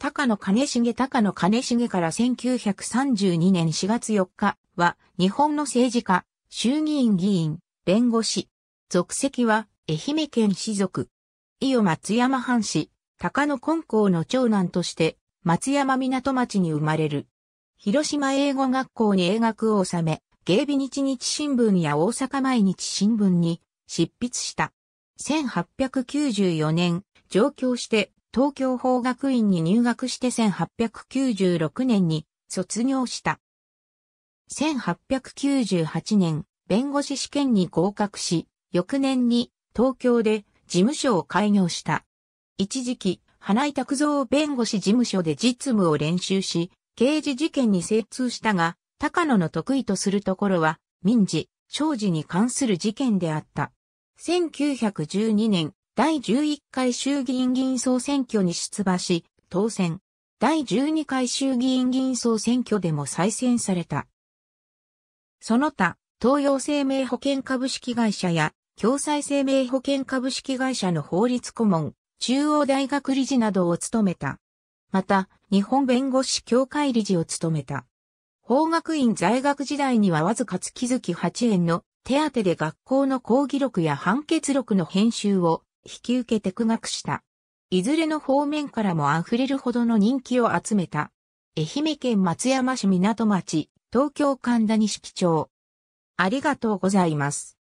高野兼重高野兼重から1932年4月4日は日本の政治家、衆議院議員、弁護士。属籍は愛媛県士族。伊予松山藩士、高野根校の長男として松山港町に生まれる。広島英語学校に英学を収め、芸備日日新聞や大阪毎日新聞に執筆した。1894年、上京して東京法学院に入学して1896年に卒業した。1898年、弁護士試験に合格し、翌年に東京で事務所を開業した。一時期、花井拓造弁護士事務所で実務を練習し、刑事事件に精通したが、高野の得意とするところは、民事、商事に関する事件であった。1912年、第11回衆議院議員総選挙に出馬し、当選。第12回衆議院議員総選挙でも再選された。その他、東洋生命保険株式会社や、共済生命保険株式会社の法律顧問、中央大学理事などを務めた。また、日本弁護士協会理事を務めた。法学院在学時代にはわずか月々8円の手当で学校の講義録や判決録の編集を引き受けて苦学した。いずれの方面からも溢れるほどの人気を集めた。愛媛県松山市港町、東京神田錦町。ありがとうございます。